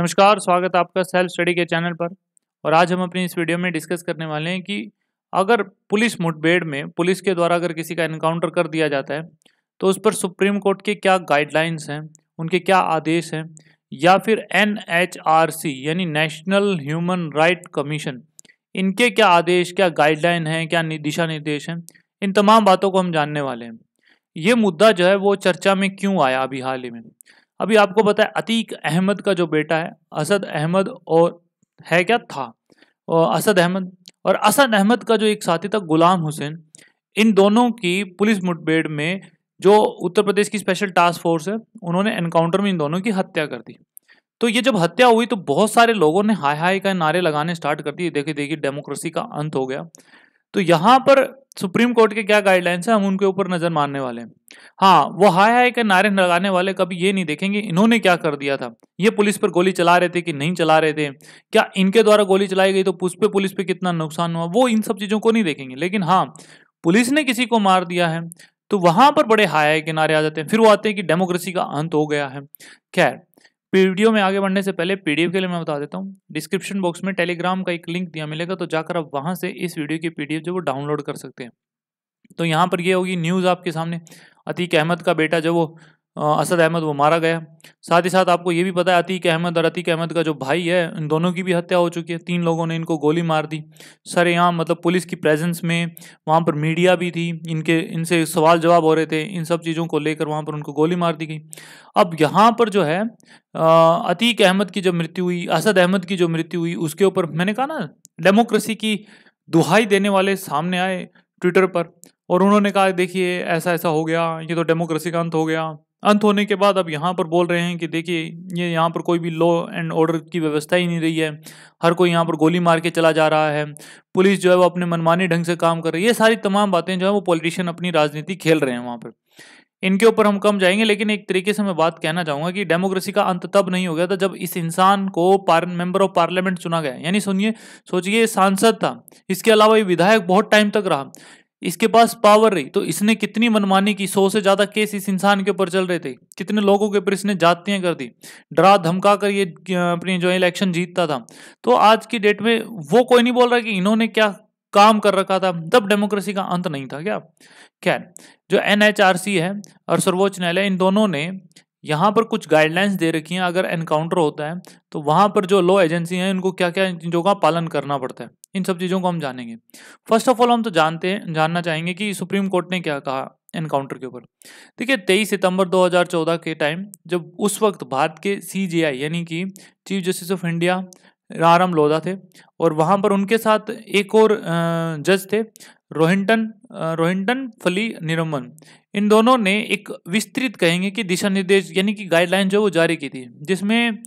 नमस्कार स्वागत आपका सेल्फ स्टडी के चैनल पर और आज हम अपनी इस वीडियो में डिस्कस करने वाले हैं कि अगर पुलिस मुठभेड़ में पुलिस के द्वारा अगर किसी का इनकाउंटर कर दिया जाता है तो उस पर सुप्रीम कोर्ट के क्या गाइडलाइंस हैं उनके क्या आदेश हैं या फिर एन यानी नेशनल ह्यूमन राइट कमीशन इनके क्या आदेश क्या गाइडलाइन हैं क्या दिशा निर्देश हैं इन तमाम बातों को हम जानने वाले हैं ये मुद्दा जो है वो चर्चा में क्यों आया अभी हाल ही में अभी आपको पता है अतीक अहमद का जो बेटा है असद अहमद और है क्या था असद अहमद और असद अहमद का जो एक साथी था गुलाम हुसैन इन दोनों की पुलिस मुठभेड़ में जो उत्तर प्रदेश की स्पेशल टास्क फोर्स है उन्होंने एनकाउंटर में इन दोनों की हत्या कर दी तो ये जब हत्या हुई तो बहुत सारे लोगों ने हाय हाय का नारे लगाने स्टार्ट कर दिए देखिए देखिए डेमोक्रेसी का अंत हो गया तो यहाँ पर सुप्रीम कोर्ट के क्या गाइडलाइंस हैं हम उनके ऊपर नजर मारने वाले हैं हाँ वो हाय हाय के नारे लगाने वाले कभी ये नहीं देखेंगे इन्होंने क्या कर दिया था ये पुलिस पर गोली चला रहे थे कि नहीं चला रहे थे क्या इनके द्वारा गोली चलाई गई तो पुलिस पर पुलिस पे कितना नुकसान हुआ वो इन सब चीजों को नहीं देखेंगे लेकिन हाँ पुलिस ने किसी को मार दिया है तो वहां पर बड़े हाय हाय के नारे आ जाते हैं फिर वो आते हैं कि डेमोक्रेसी का अंत हो गया है खैर वीडियो में आगे बढ़ने से पहले पीडीएफ के लिए मैं बता देता हूँ डिस्क्रिप्शन बॉक्स में टेलीग्राम का एक लिंक दिया मिलेगा तो जाकर आप वहाँ से इस वीडियो की पीडीएफ जो वो डाउनलोड कर सकते हैं तो यहाँ पर ये होगी न्यूज़ आपके सामने अतीक अहमद का बेटा जो वो असद अहमद वो मारा गया साथ ही साथ आपको ये भी पता है अतीक अहमद और अतीक अहमद का जो भाई है इन दोनों की भी हत्या हो चुकी है तीन लोगों ने इनको गोली मार दी सर यहाँ मतलब पुलिस की प्रेजेंस में वहाँ पर मीडिया भी थी इनके इनसे सवाल जवाब हो रहे थे इन सब चीज़ों को लेकर वहाँ पर उनको गोली मार दी गई अब यहाँ पर जो है अतीक अहमद की जो मृत्यु हुई असद अहमद की जो मृत्यु हुई उसके ऊपर मैंने कहा ना डेमोक्रेसी की दुहाई देने वाले सामने आए ट्विटर पर और उन्होंने कहा देखिए ऐसा ऐसा हो गया ये तो डेमोक्रेसी का अंत हो गया अंत होने के बाद अब यहाँ पर बोल रहे हैं कि देखिए ये यहाँ पर कोई भी लॉ एंड ऑर्डर की व्यवस्था ही नहीं रही है हर कोई यहाँ पर गोली मार के चला जा रहा है पुलिस जो है वो अपने मनमानी ढंग से काम कर रही है ये सारी तमाम बातें जो है वो पॉलिटिशियन अपनी राजनीति खेल रहे हैं वहाँ पर इनके ऊपर हम कम जाएंगे लेकिन एक तरीके से मैं बात कहना चाहूँगा कि डेमोक्रेसी का अंत तब नहीं हो गया था जब इस इंसान को पार मेंबर ऑफ पार्लियामेंट चुना गया यानी सुनिए सोचिए सांसद था इसके अलावा ये विधायक बहुत टाइम तक रहा इसके पास पावर रही तो इसने कितनी मनमानी की सौ से ज्यादा केस इस इंसान के ऊपर चल रहे थे कितने लोगों के ऊपर इसने जातियां कर दी डरा धमका कर ये अपनी जो इलेक्शन जीतता था तो आज की डेट में वो कोई नहीं बोल रहा कि इन्होंने क्या काम कर रखा था तब डेमोक्रेसी का अंत नहीं था क्या खैर जो एन है और सर्वोच्च न्यायालय इन दोनों ने यहाँ पर कुछ गाइडलाइंस दे रखी हैं अगर एनकाउंटर होता है तो वहाँ पर जो लॉ एजेंसी हैं इनको क्या क्या चीज़ों का पालन करना पड़ता है इन सब चीज़ों को हम जानेंगे फर्स्ट ऑफ ऑल हम तो जानते हैं जानना चाहेंगे कि सुप्रीम कोर्ट ने क्या कहा एनकाउंटर के ऊपर देखिए तेईस सितंबर 2014 के टाइम जब उस वक्त भारत के सी यानी कि चीफ जस्टिस ऑफ इंडिया राराम लोधा थे और वहाँ पर उनके साथ एक और जज थे रोहिंटन रोहिंटन फली निरमन इन दोनों ने एक विस्तृत कहेंगे कि दिशा निर्देश यानी कि गाइडलाइन जो वो जारी की थी जिसमें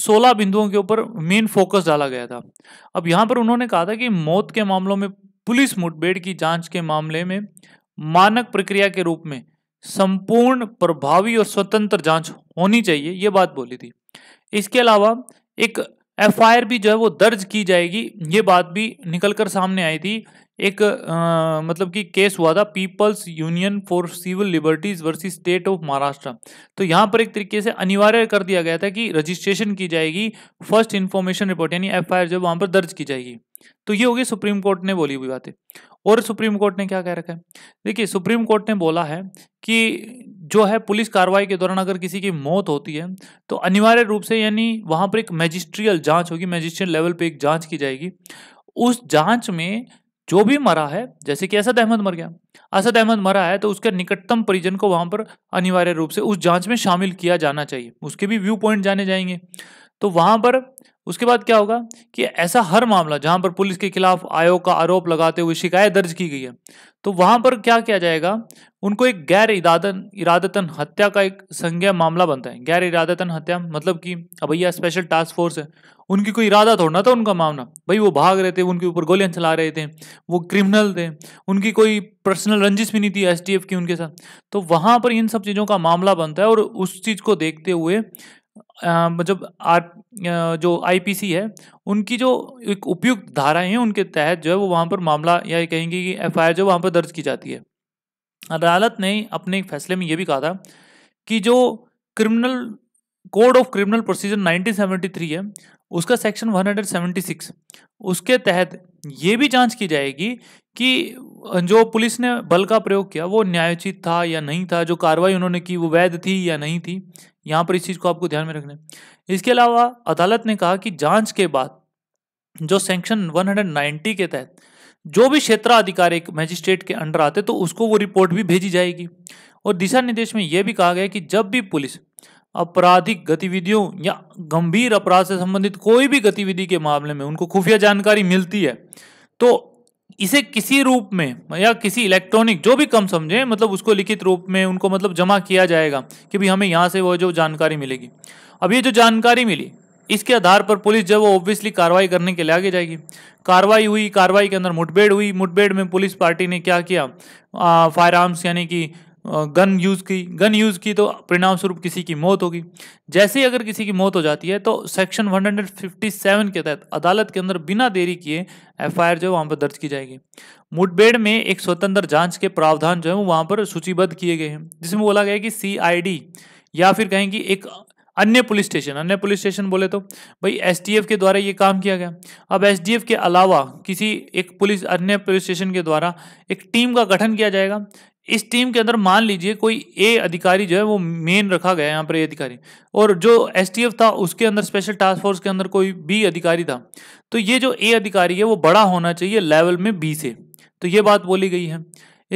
16 बिंदुओं के ऊपर मेन फोकस डाला गया था अब यहाँ पर उन्होंने कहा था कि मौत के मामलों में पुलिस मुठभेड़ की जांच के मामले में मानक प्रक्रिया के रूप में संपूर्ण प्रभावी और स्वतंत्र जांच होनी चाहिए ये बात बोली थी इसके अलावा एक एफ भी जो है वो दर्ज की जाएगी ये बात भी निकल कर सामने आई थी एक आ, मतलब कि केस हुआ था people's union for civil liberties versus state of Maharashtra तो यहाँ पर एक तरीके से अनिवार्य कर दिया गया था कि रजिस्ट्रेशन की जाएगी फर्स्ट इन्फॉर्मेशन रिपोर्ट यानी एफ जो वहाँ पर दर्ज की जाएगी तो ये होगी सुप्रीम कोर्ट ने बोली हुई बातें और सुप्रीम कोर्ट ने क्या कह रखा है देखिए सुप्रीम कोर्ट ने बोला है कि जो है पुलिस कार्रवाई के दौरान अगर किसी की मौत होती है तो अनिवार्य रूप से यानी वहां पर एक मैजिस्ट्रियल जांच होगी मैजिस्ट्रियल लेवल पे एक जांच की जाएगी उस जांच में जो भी मरा है जैसे कि असद अहमद मर गया असद अहमद मरा है तो उसके निकटतम परिजन को वहां पर अनिवार्य रूप से उस जांच में शामिल किया जाना चाहिए उसके भी व्यू पॉइंट जाने जाएंगे तो वहां पर उसके बाद क्या होगा कि ऐसा हर मामला जहां पर पुलिस के खिलाफ आयोग का आरोप लगाते हुए शिकायत दर्ज की गई है तो वहां पर क्या किया जाएगा उनको एक गैर इरादन इरादतन हत्या का एक संज्ञा मामला बनता है गैर इरादतन हत्या मतलब कि भैया स्पेशल टास्क फोर्स है उनकी कोई इरादा थोड़ना था उनका मामला भाई वो भाग रहे थे उनके ऊपर गोलियां चला रहे थे वो क्रिमिनल थे उनकी कोई पर्सनल रंजिश भी नहीं थी एसटीएफ की उनके साथ तो वहां पर इन सब चीज़ों का मामला बनता है और उस चीज़ को देखते हुए मतलब आर जो आईपीसी है उनकी जो एक उपयुक्त धाराएं हैं उनके तहत जो है वो वहाँ पर मामला या कहेंगे कि आई जो वहाँ पर दर्ज की जाती है अदालत ने अपने फैसले में ये भी कहा था कि जो criminal code of criminal procedure 1973 है उसका सेक्शन 176 उसके तहत ये भी जांच की जाएगी कि जो पुलिस ने बल का प्रयोग किया वो न्यायोचित था या नहीं था जो कार्रवाई उन्होंने की वो वैध थी या नहीं थी यहाँ पर इस चीज़ को आपको ध्यान में रखना है इसके अलावा अदालत ने कहा कि जांच के बाद जो सेक्शन 190 के तहत जो भी क्षेत्राधिकारी मजिस्ट्रेट के अंडर आते तो उसको वो रिपोर्ट भी भेजी जाएगी और दिशा निर्देश में यह भी कहा गया कि जब भी पुलिस आपराधिक गतिविधियों या गंभीर अपराध से संबंधित कोई भी गतिविधि के मामले में उनको खुफिया जानकारी मिलती है तो इसे किसी रूप में या किसी इलेक्ट्रॉनिक जो भी कम समझे मतलब उसको लिखित रूप में उनको मतलब जमा किया जाएगा कि भाई हमें यहाँ से वो जो जानकारी मिलेगी अब ये जो जानकारी मिली इसके आधार पर पुलिस जब वो ऑब्वियसली कार्रवाई करने के लिए आगे जाएगी कार्रवाई हुई कार्रवाई के अंदर मुठभेड़ हुई मुठभेड़ में पुलिस पार्टी ने क्या किया फायर आर्म्स यानी कि गन यूज़ की गन यूज़ की तो परिणाम स्वरूप किसी की मौत होगी जैसे ही अगर किसी की मौत हो जाती है तो सेक्शन 157 के तहत अदालत के अंदर बिना देरी किए एफआईआर जो है वहाँ पर दर्ज की जाएगी मुठभेड़ में एक स्वतंत्र जांच के प्रावधान जो है वो वहाँ पर सूचीबद्ध किए गए हैं जिसमें बोला गया कि सी या फिर कहें कि एक अन्य पुलिस स्टेशन अन्य पुलिस स्टेशन बोले तो भाई एस के द्वारा ये काम किया गया अब एस के अलावा किसी एक पुलिस अन्य पुलिस स्टेशन के द्वारा एक टीम का गठन किया जाएगा इस टीम के अंदर मान लीजिए कोई ए अधिकारी जो है वो मेन रखा गया यहाँ पर ए अधिकारी और जो एस था उसके अंदर स्पेशल टास्क फोर्स के अंदर कोई बी अधिकारी था तो ये जो ए अधिकारी है वो बड़ा होना चाहिए लेवल में बी से तो ये बात बोली गई है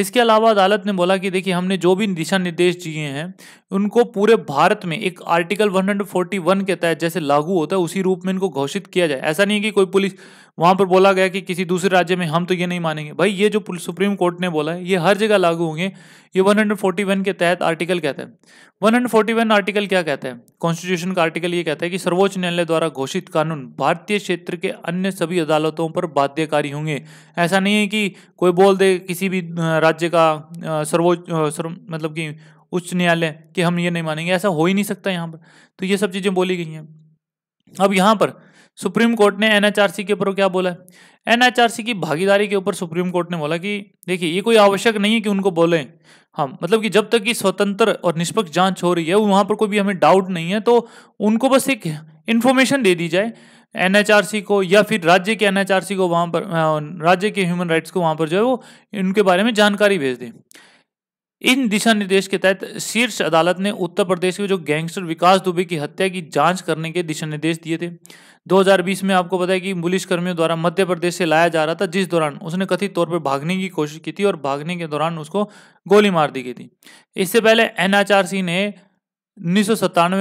इसके अलावा अदालत ने बोला कि देखिए हमने जो भी दिशा निर्देश दिए हैं उनको पूरे भारत में एक आर्टिकल 141 के तहत जैसे लागू होता है उसी रूप में इनको घोषित किया जाए ऐसा नहीं है कि कोई पुलिस वहां पर बोला गया कि किसी दूसरे राज्य में हम तो ये नहीं मानेंगे भाई ये जो सुप्रीम कोर्ट ने बोला है ये हर जगह लागू होंगे ये 141 के तहत आर्टिकल कहता है 141 आर्टिकल क्या कहता है कॉन्स्टिट्यूशन का आर्टिकल ये कहता है कि सर्वोच्च न्यायालय द्वारा घोषित कानून भारतीय क्षेत्र के अन्य सभी अदालतों पर बाध्यकारी होंगे ऐसा नहीं है कि कोई बोल दे किसी भी राज्य का सर्वोच्च सर्व, मतलब कि उच्च न्यायालय कि हम ये नहीं मानेंगे ऐसा हो ही नहीं सकता यहाँ पर तो ये सब चीज़ें बोली गई हैं अब यहाँ पर सुप्रीम कोर्ट ने एनएचआरसी के ऊपर क्या बोला है एनएचआरसी की भागीदारी के ऊपर सुप्रीम कोर्ट ने बोला कि देखिए ये कोई आवश्यक नहीं है कि उनको बोले हम हाँ, मतलब कि जब तक कि स्वतंत्र और निष्पक्ष जांच हो रही है वहां पर कोई भी हमें डाउट नहीं है तो उनको बस एक इन्फॉर्मेशन दे दी जाए एनएचआरसी को या फिर राज्य के एनएचआरसी को वहाँ पर राज्य के ह्यूमन राइट्स को वहाँ पर जो है वो इनके बारे में जानकारी भेज दें इन दिशा निर्देश के तहत शीर्ष अदालत ने उत्तर प्रदेश के जो गैंगस्टर विकास दुबे की हत्या की जांच करने के दिशा निर्देश दिए थे 2020 में आपको पता है कि पुलिसकर्मियों द्वारा मध्य प्रदेश से लाया जा रहा था जिस दौरान उसने कथित तौर पर भागने की कोशिश की थी और भागने के दौरान उसको गोली मार दी गई थी इससे पहले एनआचआरसी ने उन्नीस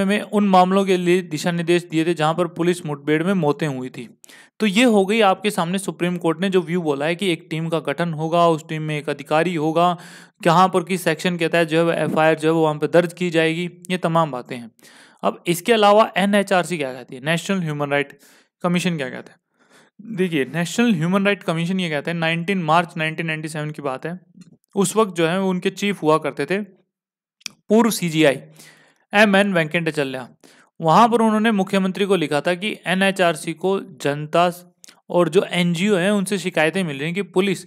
में उन मामलों के लिए दिशा निर्देश दिए थे जहां पर पुलिस मुठभेड़ में मौतें हुई थी तो ये हो गई आपके सामने सुप्रीम कोर्ट ने जो व्यू बोला है कि एक टीम का गठन होगा उस टीम में एक अधिकारी होगा कहाँ पर किस सेक्शन के तहत जो है एफ आई जो है वो वहाँ पर दर्ज की जाएगी ये तमाम बातें हैं अब इसके अलावा एन एच आर सी क्या कहती है नेशनल ह्यूमन राइट कमीशन क्या कहता है देखिए नेशनल ह्यूमन राइट कमीशन ये कहते हैं नाइनटीन मार्च नाइनटीन की बात है उस वक्त जो है उनके चीफ हुआ करते थे पूर्व सी एम एन चल्या वहाँ पर उन्होंने मुख्यमंत्री को लिखा था कि एनएचआरसी को जनता और जो एनजीओ हैं उनसे शिकायतें मिल रही हैं कि पुलिस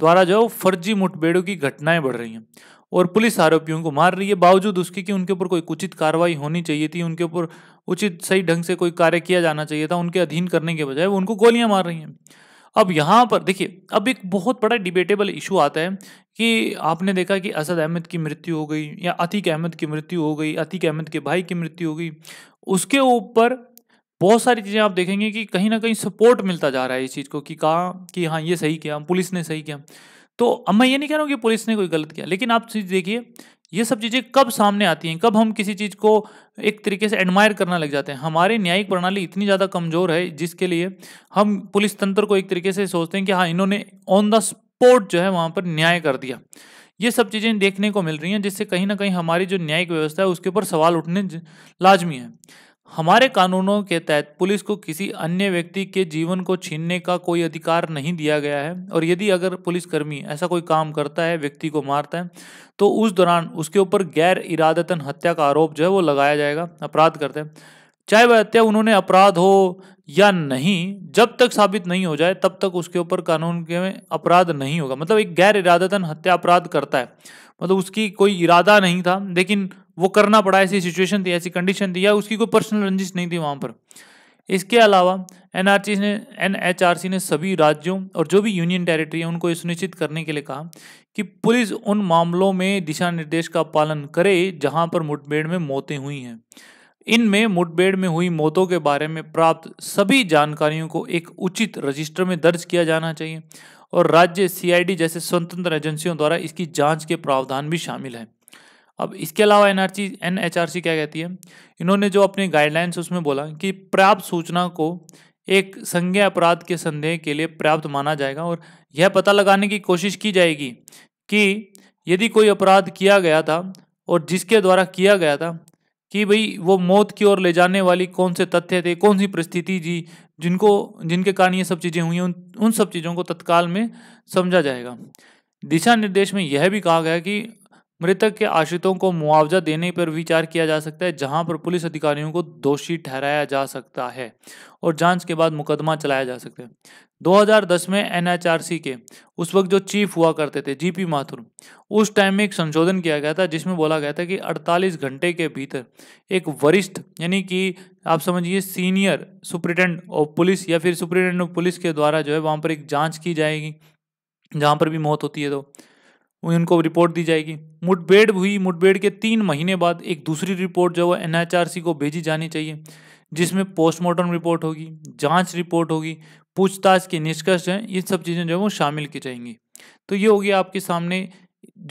द्वारा जो फर्जी मुठभेड़ों की घटनाएं बढ़ रही हैं और पुलिस आरोपियों को मार रही है बावजूद उसके कि उनके ऊपर कोई उचित कार्रवाई होनी चाहिए थी उनके ऊपर उचित सही ढंग से कोई कार्य किया जाना चाहिए था उनके अधीन करने के बजाय वो उनको गोलियां मार रही हैं अब यहाँ पर देखिए अब एक बहुत बड़ा डिबेटेबल इशू आता है कि आपने देखा कि असद अहमद की मृत्यु हो गई या अतीक अहमद की मृत्यु हो गई अतीक अहमद के भाई की मृत्यु हो गई उसके ऊपर बहुत सारी चीज़ें आप देखेंगे कि कहीं ना कहीं सपोर्ट मिलता जा रहा है इस चीज़ को कि कहा कि हाँ ये सही किया पुलिस ने सही किया तो अब मैं ये नहीं कह रहा हूँ कि पुलिस ने कोई गलत किया लेकिन आप चीज़ देखिए ये सब चीज़ें कब सामने आती हैं कब हम किसी चीज़ को एक तरीके से एडमायर करना लग जाते हैं हमारे न्यायिक प्रणाली इतनी ज़्यादा कमज़ोर है जिसके लिए हम पुलिस तंत्र को एक तरीके से सोचते हैं कि हाँ इन्होंने ऑन द कोर्ट जो है वहां पर न्याय कर दिया ये सब चीज़ें देखने को मिल रही हैं जिससे कहीं ना कहीं हमारी जो न्यायिक व्यवस्था है उसके ऊपर सवाल उठने लाजमी है हमारे कानूनों के तहत पुलिस को किसी अन्य व्यक्ति के जीवन को छीनने का कोई अधिकार नहीं दिया गया है और यदि अगर पुलिसकर्मी ऐसा कोई काम करता है व्यक्ति को मारता है तो उस दौरान उसके ऊपर गैर इरादतन हत्या का आरोप जो है वो लगाया जाएगा अपराध करते हैं चाहे वह हत्या उन्होंने अपराध हो या नहीं जब तक साबित नहीं हो जाए तब तक उसके ऊपर कानून के में अपराध नहीं होगा मतलब एक गैर इरादतन हत्या अपराध करता है मतलब उसकी कोई इरादा नहीं था लेकिन वो करना पड़ा ऐसी सिचुएशन थी ऐसी कंडीशन थी या उसकी कोई पर्सनल रंजिश नहीं थी वहाँ पर इसके अलावा एन ने एन ने सभी राज्यों और जो भी यूनियन टेरिटरी है उनको ये सुनिश्चित करने के लिए कहा कि पुलिस उन मामलों में दिशा निर्देश का पालन करे जहाँ पर मुठभेड़ में मौतें हुई हैं इनमें मुठभेड़ में हुई मौतों के बारे में प्राप्त सभी जानकारियों को एक उचित रजिस्टर में दर्ज किया जाना चाहिए और राज्य सीआईडी जैसे स्वतंत्र एजेंसियों द्वारा इसकी जांच के प्रावधान भी शामिल हैं अब इसके अलावा एनआरसी एनएचआरसी क्या कहती है इन्होंने जो अपनी गाइडलाइंस उसमें बोला कि पर्याप्त सूचना को एक संज्ञा अपराध के संदेह के लिए पर्याप्त माना जाएगा और यह पता लगाने की कोशिश की जाएगी कि यदि कोई अपराध किया गया था और जिसके द्वारा किया गया था कि भाई वो मौत की ओर ले जाने वाली कौन से तथ्य थे कौन सी परिस्थिति जी जिनको जिनके कारण ये सब चीज़ें हुई उन उन सब चीज़ों को तत्काल में समझा जाएगा दिशा निर्देश में यह भी कहा गया कि मृतक के आश्रितों को मुआवजा देने पर विचार किया जा सकता है जहां पर पुलिस अधिकारियों को दोषी ठहराया जा सकता है और जांच के बाद मुकदमा चलाया जा सकता है 2010 में एनएचआरसी के उस वक्त जो चीफ हुआ करते थे जीपी माथुर उस टाइम में एक संशोधन किया गया था जिसमें बोला गया था कि 48 घंटे के भीतर एक वरिष्ठ यानी कि आप समझिए सीनियर सुप्रिटेंडेंट ऑफ पुलिस या फिर सुप्रिटेंडेंट ऑफ पुलिस के द्वारा जो है वहाँ पर एक जाँच की जाएगी जहाँ पर भी मौत होती है तो उनको रिपोर्ट दी जाएगी मुठभेड़ हुई मुठभेड़ के तीन महीने बाद एक दूसरी रिपोर्ट जो है एन को भेजी जानी चाहिए जिसमें पोस्टमार्टम रिपोर्ट होगी जांच रिपोर्ट होगी पूछताछ के निष्कर्ष हैं ये सब चीज़ें जो है वो शामिल की जाएंगी तो ये होगी आपके सामने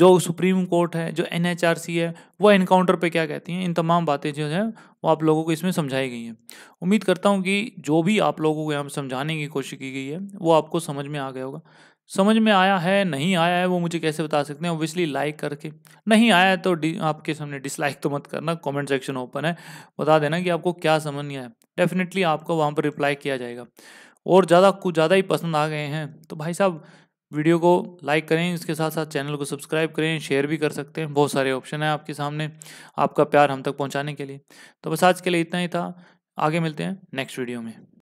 जो सुप्रीम कोर्ट है जो एन है वो इनकाउंटर पर क्या कहती हैं इन तमाम बातें जो हैं वो आप लोगों को इसमें समझाई गई हैं उम्मीद करता हूँ कि जो भी आप लोगों को यहाँ समझाने की कोशिश की गई है वो आपको समझ में आ गया होगा समझ में आया है नहीं आया है वो मुझे कैसे बता सकते हैं ओबियसली लाइक करके नहीं आया है तो आपके सामने डिसलाइक तो मत करना कमेंट सेक्शन ओपन है बता देना कि आपको क्या समझ नहीं आया डेफिनेटली आपको वहाँ पर रिप्लाई किया जाएगा और ज़्यादा कुछ ज़्यादा ही पसंद आ गए हैं तो भाई साहब वीडियो को लाइक करें इसके साथ साथ चैनल को सब्सक्राइब करें शेयर भी कर सकते हैं बहुत सारे ऑप्शन हैं आपके सामने आपका प्यार हम तक पहुँचाने के लिए तो बस आज के लिए इतना ही था आगे मिलते हैं नेक्स्ट वीडियो में